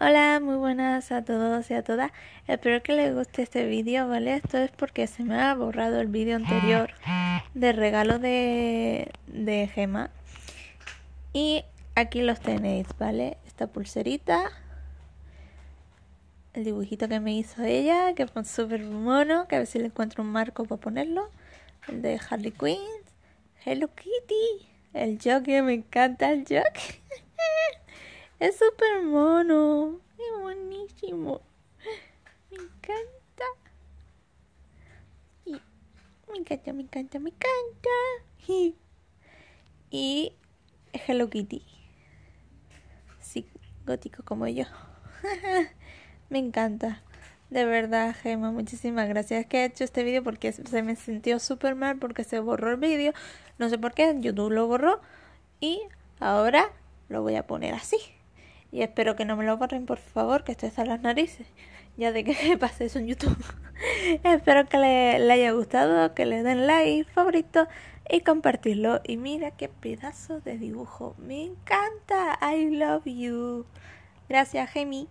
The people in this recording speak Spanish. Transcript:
Hola, muy buenas a todos y a todas. Espero que les guste este vídeo, ¿vale? Esto es porque se me ha borrado el vídeo anterior de regalo de, de Gema. Y aquí los tenéis, ¿vale? Esta pulserita. El dibujito que me hizo ella, que es súper mono, que a ver si le encuentro un marco para ponerlo. El de Harley Quinn. Hello Kitty. El Joker, me encanta el Joker. Es súper mono. Es buenísimo. Me encanta. me encanta, me encanta, me encanta. Y Hello Kitty. Sí, gótico como yo. me encanta. De verdad, Gemma, muchísimas gracias que he hecho este vídeo porque se me sintió súper mal porque se borró el vídeo. No sé por qué, YouTube lo borró. Y ahora lo voy a poner así. Y espero que no me lo borren, por favor, que estés a las narices. Ya de que pasé eso en YouTube. espero que le, haya gustado, que le den like, favorito y compartirlo. Y mira qué pedazo de dibujo. Me encanta. I love you. Gracias, Jamie.